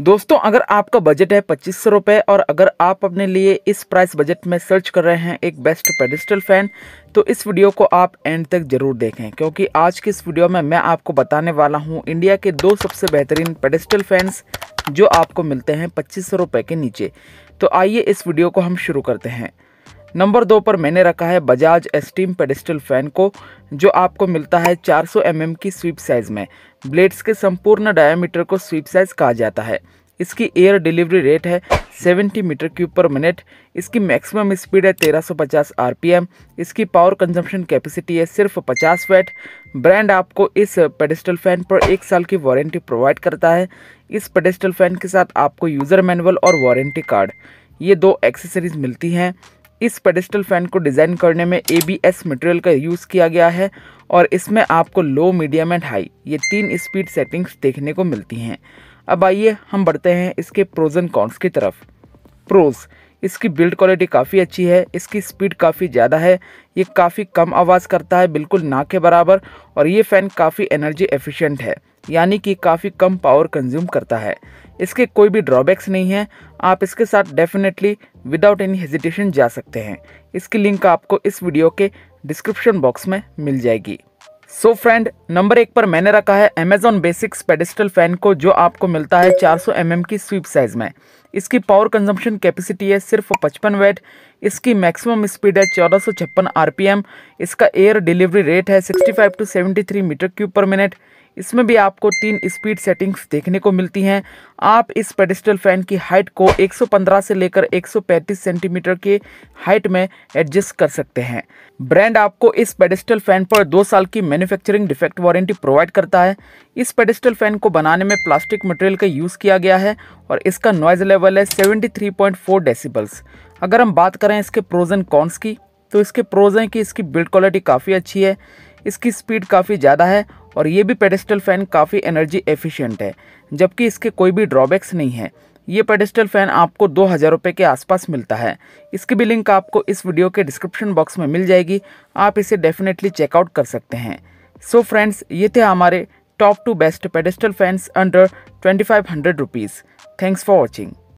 दोस्तों अगर आपका बजट है पच्चीस सौ रुपये और अगर आप अपने लिए इस प्राइस बजट में सर्च कर रहे हैं एक बेस्ट पेडिस्टल फैन तो इस वीडियो को आप एंड तक ज़रूर देखें क्योंकि आज की इस वीडियो में मैं आपको बताने वाला हूं इंडिया के दो सबसे बेहतरीन पेडिस्टल फैंस जो आपको मिलते हैं पच्चीस सौ के नीचे तो आइए इस वीडियो को हम शुरू करते हैं नंबर दो पर मैंने रखा है बजाज एस्टीम पेडिस्टल फैन को जो आपको मिलता है 400 सौ mm की स्वीप साइज़ में ब्लेड्स के संपूर्ण डायमीटर को स्वीप साइज़ कहा जाता है इसकी एयर डिलीवरी रेट है 70 मीटर क्यूब पर मिनट इसकी मैक्सिमम स्पीड है 1350 आरपीएम इसकी पावर कंजम्पशन कैपेसिटी है सिर्फ 50 वैट ब्रांड आपको इस पेडिस्टल फैन पर एक साल की वारंटी प्रोवाइड करता है इस पेडिस्टल फैन के साथ आपको यूज़र मैनुअल और वारंटी कार्ड ये दो एक्सेसरीज मिलती हैं इस पेडिस्टल फैन को डिज़ाइन करने में ए मटेरियल का यूज़ किया गया है और इसमें आपको लो मीडियम एंड हाई ये तीन स्पीड सेटिंग्स देखने को मिलती हैं अब आइए हम बढ़ते हैं इसके प्रोज एंड कॉन्स की तरफ प्रोज़ इसकी बिल्ड क्वालिटी काफ़ी अच्छी है इसकी स्पीड काफ़ी ज़्यादा है ये काफ़ी कम आवाज़ करता है बिल्कुल ना के बराबर और ये फ़ैन काफ़ी एनर्जी एफिशिएंट है यानी कि काफ़ी कम पावर कंज्यूम करता है इसके कोई भी ड्रॉबैक्स नहीं है आप इसके साथ डेफिनेटली विदाउट एनी हेजिटेशन जा सकते हैं इसकी लिंक आपको इस वीडियो के डिस्क्रिप्शन बॉक्स में मिल जाएगी सो फ्रेंड नंबर एक पर मैंने रखा है अमेजोन बेसिक्स पेडिस्टल फैन को जो आपको मिलता है 400 सौ mm की स्वीप साइज़ में इसकी पावर कंजम्पशन कैपेसिटी है सिर्फ 55 वेट इसकी मैक्सिमम स्पीड है चौदह सौ छप्पन इसका एयर डिलीवरी रेट है 65 टू 73 मीटर क्यूब पर मिनट इसमें भी आपको तीन स्पीड सेटिंग्स देखने को मिलती हैं आप इस पेडिस्टल फैन की हाइट को 115 से लेकर 135 सेंटीमीटर के हाइट में एडजस्ट कर सकते हैं ब्रांड आपको इस पेडिस्टल फैन पर दो साल की मैन्युफैक्चरिंग डिफेक्ट वारंटी प्रोवाइड करता है इस पेडिस्टल फैन को बनाने में प्लास्टिक मटेरियल का यूज़ किया गया है और इसका नॉइज़ लेवल है सेवेंटी थ्री अगर हम बात करें इसके प्रोजन कॉन्स की तो इसके प्रोजन की इसकी बिल्ड क्वालिटी काफ़ी अच्छी है इसकी स्पीड काफ़ी ज़्यादा है और ये भी पेडेस्टल फ़ैन काफ़ी एनर्जी एफिशिएंट है जबकि इसके कोई भी ड्रॉबैक्स नहीं है ये पेडेस्टल फ़ैन आपको दो हज़ार रुपये के आसपास मिलता है इसकी भी लिंक आपको इस वीडियो के डिस्क्रिप्शन बॉक्स में मिल जाएगी आप इसे डेफिनेटली चेकआउट कर सकते हैं सो so फ्रेंड्स ये थे हमारे top two best pedestal fans under twenty five hundred rupees thanks for watching